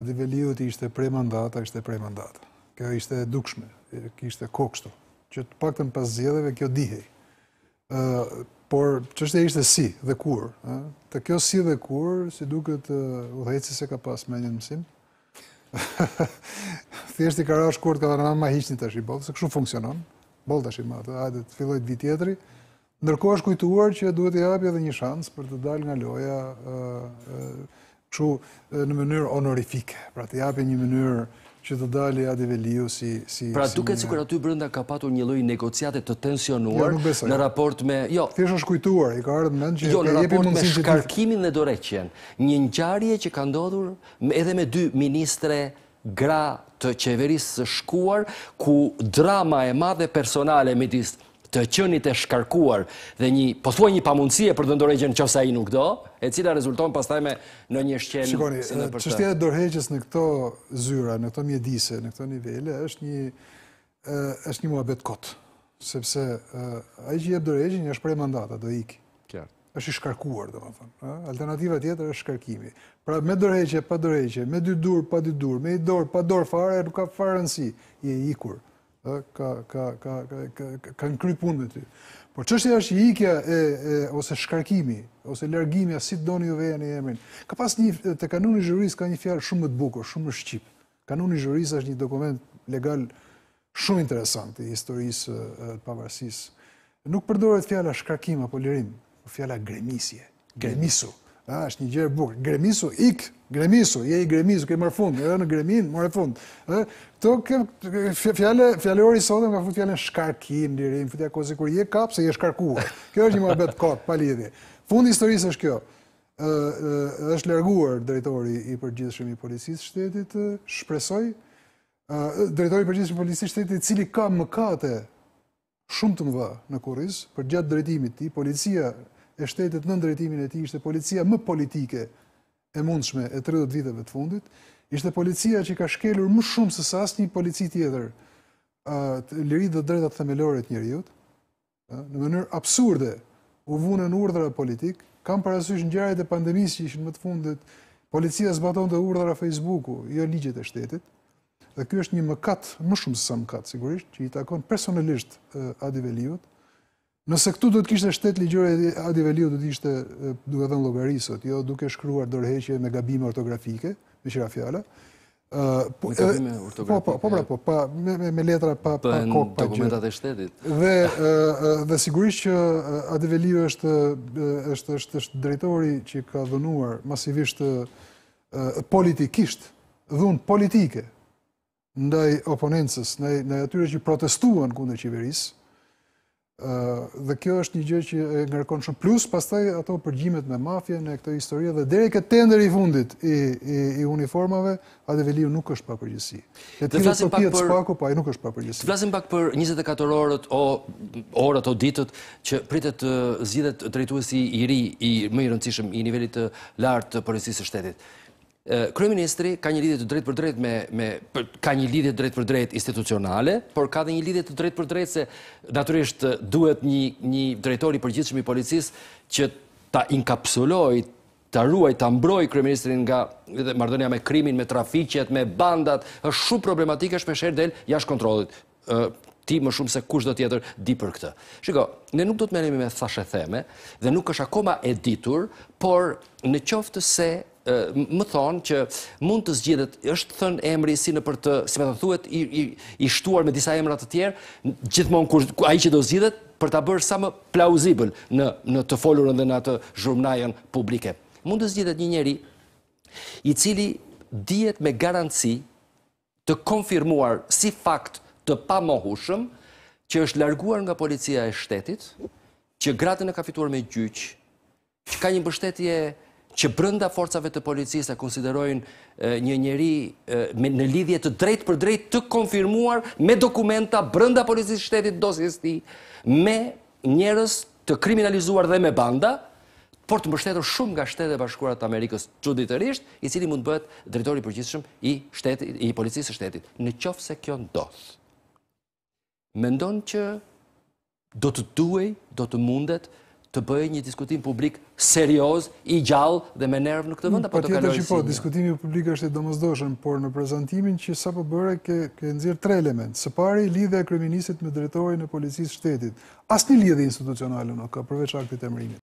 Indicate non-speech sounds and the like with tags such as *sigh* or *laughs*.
Dhe Veliut ishte prej mandata, ishte prej mandata. Kjo ishte dukshme, ishte kokshtu. Që të pak të në pas zjedheve, kjo dihej. Por, që është e ishte si dhe kur? Të kjo si dhe kur, si duke të udhejtësi se ka pas me një mësim, *laughs* thjeshti ka rrash kur të ka dhe nëma ma hiqni të ashtë i bolë, se këshu funksionon, bolë të ashtë i matë, ajde të filloj të vit tjetëri, ndërko është kujtuar që duhet i apje dhe një shansë për të dalë nga loja që në mënyrë honorifike. Pra të japin një mënyrë që të dali Adi Veliu si... si pra si duke aty brënda ka patur një loj negociate të tensionuar jo, në raport me... Jo, Thjesht është kujtuar, i ka në që... Jo, në raport me shkarkimin dhe doreqen. Një njarje që ka ndodhur edhe me dy ministre gra të qeverisë shkuar, ku drama e madhe personale me disë të qënit e shkarkuar dhe një, po thua një pamunësie për dëndoregjën që sa i nuk do, e cila rezulton pas tajme në një shqenë. Shikoni, qështja e dorheqës në këto zyra, në këto mjedise, në këto nivele, është një, është një mua betë kotë, sepse a i që jetë dorheqën një është prej mandata, do iki. Kjartë është i shkarkuar, do më thëmë. Alternativa tjetër është shkarkimi. Pra, me dërheqe, pa dërheqe, me dy dur, pa dy dur, me i dor, pa dor fare, nuk ka farënësi, i ikur ka ka ka ka kanë ka ty. Por çështja është ikja e, ose shkarkimi ose largimi as si doni ju në emrin. Ka pas një te kanuni juridik ka një fjalë shumë më të bukur, shumë më shqip. Kanuni juridik është një dokument legal shumë interesant i historisë të pavarësisë. Nuk përdoret fjala shkarkim apo lirim, por fjala gremisje, gremisu. A, është një gjërë bukë. Gremisu, ikë, gremisu, je i gremisu, ke mërë fundë, edhe në gremin, mërë fundë. Këto fjale, fjale ori sotëm ka fëtë fjale në shkarkim, lirim, fëtë jako se kur je kapë, se je shkarkuar. Kjo është një më betë kotë, palidhje. Fundë historisë është kjo. është lerguar drejtori i përgjithshëm i policisë shtetit, shpresoj, drejtori i përgjithshëm i policisë shtetit, cili ka mëkate shumë të mëva në kurisë, për gjatë drejtimit ti, policia, e shtetit në ndërtimin e tij ishte policia më politike e mundshme e 30 viteve të fundit, ishte policia që ka shkelur më shumë se sa asnjë polici tjetër ë lirinë dhe drejtat themelore të njerëzit, ë në mënyrë absurde u vunën urdhra politik, kam parasysh ngjarjet e pandemisë që ishin më të fundit, policia zbatonte urdhra Facebooku, jo ligjet e shtetit. Dhe ky është një mëkat më shumë se sa mëkat sigurisht që i takon personalisht Adi Veliut, ë Nëse këtu do të kishte shtet ligjore Adi Veliu do të ishte duke dhënë llogari jo duke shkruar dorëheqje me gabime ortografike, me qira fjala. ë po, me gabime po, po, ortografike. Po, po, po, po, pa me me, letra pa pa kokë pa dokumentat e shtetit. Dhe ë dhe sigurisht që Adi Veliu është është është, është drejtori që ka dhënuar masivisht politikisht dhun politike ndaj oponencës, ndaj ndaj atyre që protestuan kundër qeverisë dhe kjo është një gjë që e ngarkon shumë plus, pastaj ato përgjimet me mafje në këtë histori dhe deri këtë tender i fundit i, i, uniformave, atë veliu nuk është pa përgjësi. Dhe të flasim po pak për spaku, po ai nuk është pa përgjësi. Flasim pak për 24 orët o orët o ditët që pritet të zgjidhet drejtuesi i ri i më i rëndësishëm i nivelit të lartë të policisë së shtetit. Kryeministri ka një lidhje të drejtë për drejtë me ka një lidhje të drejtë për drejtë institucionale, por ka dhe një lidhje të drejtë për drejtë se natyrisht duhet një një drejtori i përgjithshëm i policisë që ta inkapsuloj, ta ruaj, ta mbroj kryeministrin nga edhe marrëdhënia me krimin, me trafiqet, me bandat, është shumë problematike, shpeshherë del jashtë kontrollit. ë ti më shumë se kush do tjetër di për këtë. Shiko, ne nuk do të merremi me thashë theme dhe nuk është akoma e ditur, por në qoftë se më thonë që mund të zgjidhet, është thënë emri si në për të, si me të thuet, i shtuar me disa emrat të tjerë, gjithmonë a i që do zgjidhet, për të bërë sa më plauzibël në të folurën dhe në atë zhurmnajën publike. Mund të zgjidhet një njeri i cili djet me garanci të konfirmuar si fakt të pa mohushëm që është larguar nga policia e shtetit, që gratën e ka fituar me gjyqë, që ka një bështetje që brënda forcave të policisë e konsiderojnë një njeri në lidhje të drejt për drejt të konfirmuar me dokumenta brënda policisë shtetit dosjes ti, me njerës të kriminalizuar dhe me banda, por të mbështetur shumë nga shtetë e bashkurat Amerikës quditërisht, i cili mund bëhet dritori përgjithshëm i policisë shtetit. Në qofë se kjo ndodhë, me ndonë që do të duaj, do të mundet, të bëjë një diskutim publik serios, i gjallë dhe me nervë në këtë vënda. apo të kalorisinë? Pa tjetër që po, diskutimi publik është i domozdoshën, por në prezentimin që sa po bërë ke nëzirë tre element. Së pari, lidhe e kryminisit me drejtori në policisë shtetit. Asni lidhe institucionalë nuk ka, përveç aktit e mërimit.